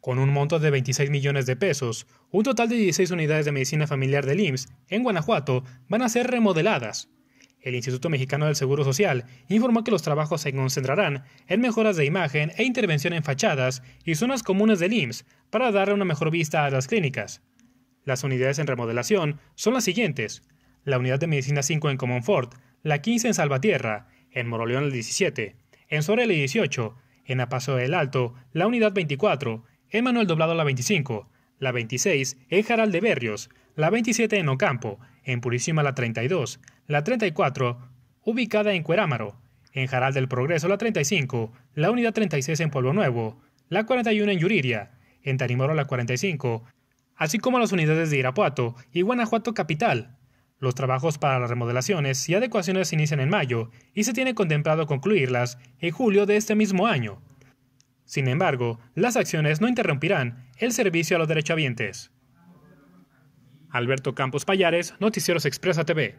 con un monto de 26 millones de pesos, un total de 16 unidades de medicina familiar del IMSS en Guanajuato van a ser remodeladas. El Instituto Mexicano del Seguro Social informó que los trabajos se concentrarán en mejoras de imagen e intervención en fachadas y zonas comunes del IMSS para dar una mejor vista a las clínicas. Las unidades en remodelación son las siguientes: la unidad de medicina 5 en Comonfort, la 15 en Salvatierra, en Moroleón el 17, en Sorel el 18, en Apaso del Alto la unidad 24, manuel Doblado la 25, la 26 en Jaral de Berrios, la 27 en Ocampo, en Purísima la 32, la 34 ubicada en Cuerámaro, en Jaral del Progreso la 35, la unidad 36 en Pueblo Nuevo, la 41 en Yuriria, en Tarimoro la 45, así como las unidades de Irapuato y Guanajuato Capital. Los trabajos para las remodelaciones y adecuaciones se inician en mayo y se tiene contemplado concluirlas en julio de este mismo año. Sin embargo, las acciones no interrumpirán el servicio a los derechohabientes. Alberto Campos Payares, Noticieros Expresa TV.